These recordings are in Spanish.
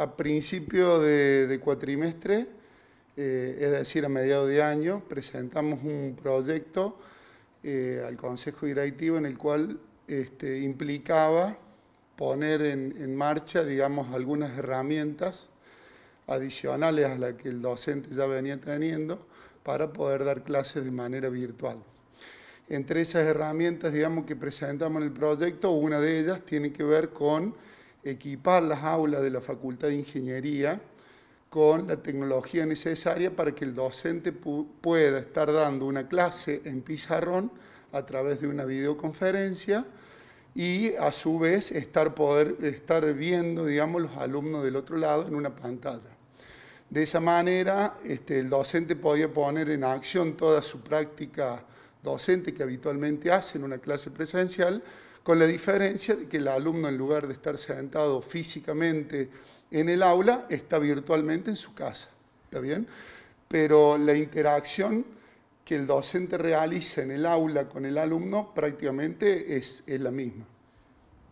a principio de, cuatrimestre, eh, es decir, a mediados de año, presentamos un proyecto eh, al Consejo Directivo en el cual este, implicaba poner en, marcha, digamos, algunas herramientas adicionales a las que el docente ya venía teniendo para poder dar clases de manera virtual. Entre esas herramientas, digamos, que presentamos en el proyecto, una de ellas tiene que ver con equipar las aulas de la Facultad de Ingeniería con la tecnología necesaria para que el docente pueda estar dando una clase en pizarrón a través de una videoconferencia y a su vez estar, poder, estar viendo digamos, los alumnos del otro lado en una pantalla. De esa manera, este, el docente podía poner en acción toda su práctica docente que habitualmente hace en una clase presencial, con la diferencia de que el alumno en lugar de estar sentado físicamente en el aula, está virtualmente en su casa, ¿está bien? Pero la interacción que el docente realiza en el aula con el alumno prácticamente es, la misma.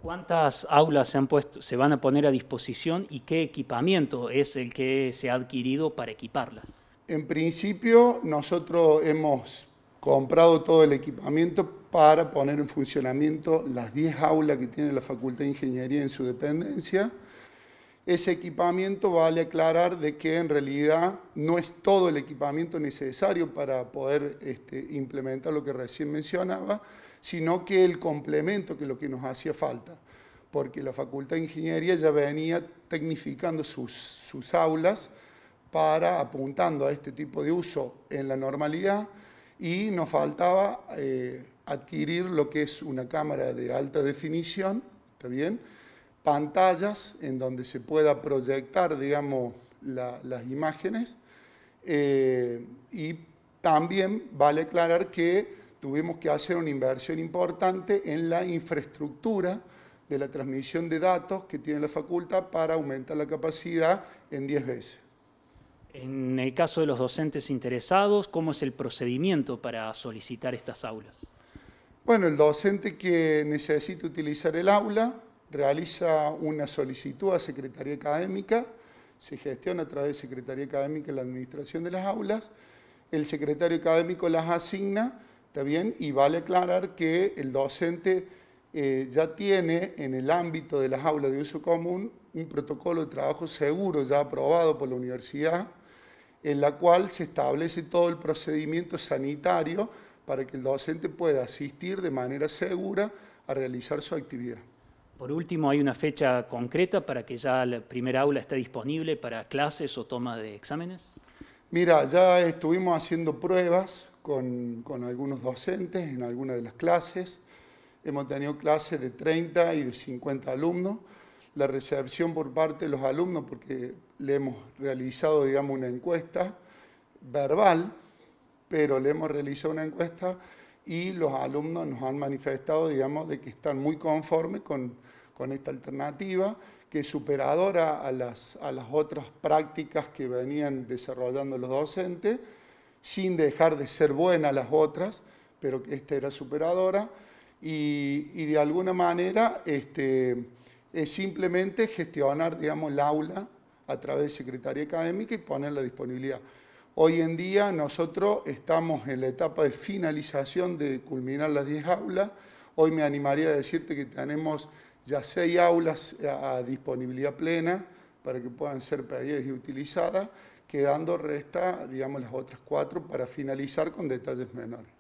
¿Cuántas aulas se, han puesto, se van a poner a disposición y qué equipamiento es el que se ha adquirido para equiparlas? En principio, nosotros hemos comprado todo el equipamiento para poner en funcionamiento las 10 aulas que tiene la Facultad de Ingeniería en su dependencia. Ese equipamiento vale aclarar de que en realidad no es todo el equipamiento necesario para poder este, implementar lo que recién mencionaba, sino que el complemento que es lo que nos hacía falta, porque la Facultad de Ingeniería ya venía tecnificando sus, sus aulas para apuntando a este tipo de uso en la normalidad, y nos faltaba eh, adquirir lo que es una cámara de alta definición, Pantallas en donde se pueda proyectar, digamos, las imágenes eh, y también vale aclarar que tuvimos que hacer una inversión importante en la infraestructura de la transmisión de datos que tiene la facultad para aumentar la capacidad en 10 veces. En el caso de los docentes interesados, ¿cómo es el procedimiento para solicitar estas aulas? Bueno, el docente que necesita utilizar el aula realiza una solicitud a Secretaría Académica, se gestiona a través de Secretaría Académica la administración de las aulas, el secretario académico las asigna, está bien, y vale aclarar que el docente eh, ya tiene en el ámbito de las aulas de uso común un protocolo de trabajo seguro ya aprobado por la universidad, en la cual se establece todo el procedimiento sanitario para que el docente pueda asistir de manera segura a realizar su actividad. Por último, ¿hay una fecha concreta para que ya la primera aula esté disponible para clases o toma de exámenes? Mira, ya estuvimos haciendo pruebas con, con algunos docentes en algunas de las clases. Hemos tenido clases de 30 y de 50 alumnos la recepción por parte de los alumnos, porque le hemos realizado, digamos, una encuesta verbal, pero le hemos realizado una encuesta y los alumnos nos han manifestado, digamos, de que están muy conformes con, esta alternativa, que es superadora a las, a las otras prácticas que venían desarrollando los docentes, sin dejar de ser buenas las otras, pero que esta era superadora, y, y de alguna manera... Este, es simplemente gestionar, digamos, el aula a través de Secretaría Académica y ponerla a disponibilidad. Hoy en día nosotros estamos en la etapa de finalización de culminar las 10 aulas. Hoy me animaría a decirte que tenemos ya 6 aulas eh, a disponibilidad plena para que puedan ser pedidas y utilizadas, quedando resta, digamos, las otras 4 para finalizar con detalles menores.